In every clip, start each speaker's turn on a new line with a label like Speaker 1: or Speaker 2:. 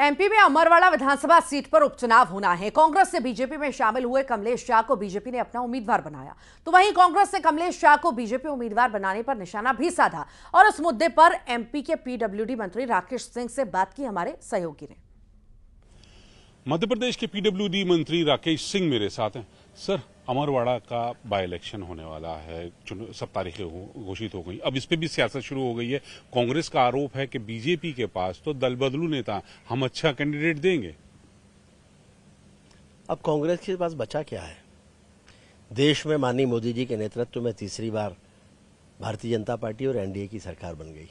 Speaker 1: MP में अमरवाड़ा विधानसभा seat पर उपचुनाव होना है कांग्रेस से बीजेपी में शामिल हुए कमलेश शाह को बीजेपी ने अपना उम्मीदवार बनाया तो वहीं कांग्रेस ने कमलेश शाह को बीजेपी उम्मीदवार बनाने पर निशाना भी साधा और इस मुद्दे पर एमपी के पीडब्ल्यूडी मंत्री राकेश सिंह से बात की हमारे सहयोगी ने
Speaker 2: मध्य प्रदेश के पीडब्ल्यू मंत्री राकेश सिंह मेरे साथ हैं सर अमरवाड़ा का बाई इलेक्शन होने वाला है सब तारीखें घोषित हो, गई अब इस पर भी सियासत शुरू हो गई है कांग्रेस का आरोप है कि बीजेपी के पास तो दल बदलू नेता हम अच्छा कैंडिडेट देंगे
Speaker 3: अब कांग्रेस के पास बचा क्या है देश में माननीय मोदी जी के नेतृत्व में तीसरी बार भारतीय जनता पार्टी और एनडीए की सरकार बन गई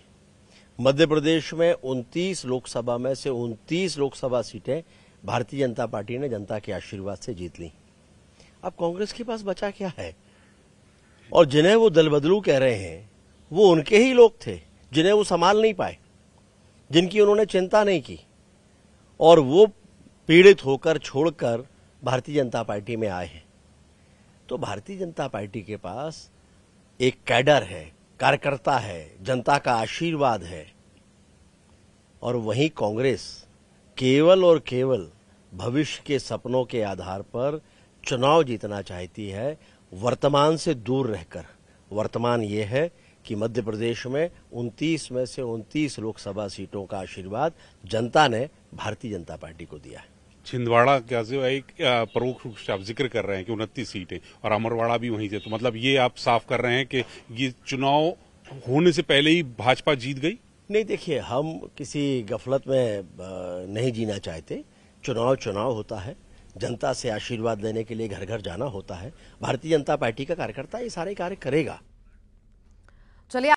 Speaker 3: मध्य प्रदेश में उनतीस लोकसभा में से उनतीस लोकसभा सीटें भारतीय जनता पार्टी ने जनता के आशीर्वाद से जीत ली अब कांग्रेस के पास बचा क्या है और जिन्हें वो दल बदलू कह रहे हैं वो उनके ही लोग थे जिन्हें वो संभाल नहीं पाए जिनकी उन्होंने चिंता नहीं की और वो पीड़ित होकर छोड़कर भारतीय जनता पार्टी में आए हैं तो भारतीय जनता पार्टी के पास एक कैडर है कार्यकर्ता है जनता का आशीर्वाद है और वहीं कांग्रेस केवल और केवल भविष्य के सपनों के आधार पर चुनाव जीतना चाहती है वर्तमान से दूर रहकर वर्तमान ये है कि मध्य प्रदेश में 29 में से 29 लोकसभा सीटों का आशीर्वाद जनता ने भारतीय जनता पार्टी को दिया है
Speaker 2: छिंदवाड़ा क्या जो एक प्रमुख रूप से आप जिक्र कर रहे हैं कि उनतीस सीटें और अमरवाड़ा भी वहीं से तो मतलब ये आप साफ कर रहे हैं कि ये चुनाव होने से पहले ही भाजपा जीत गई
Speaker 3: नहीं देखिए हम किसी गफलत में नहीं जीना चाहते चुनाव चुनाव होता है जनता से आशीर्वाद लेने के लिए घर घर जाना होता है भारतीय जनता पार्टी का कार्यकर्ता ये सारे कार्य करेगा
Speaker 1: चलिए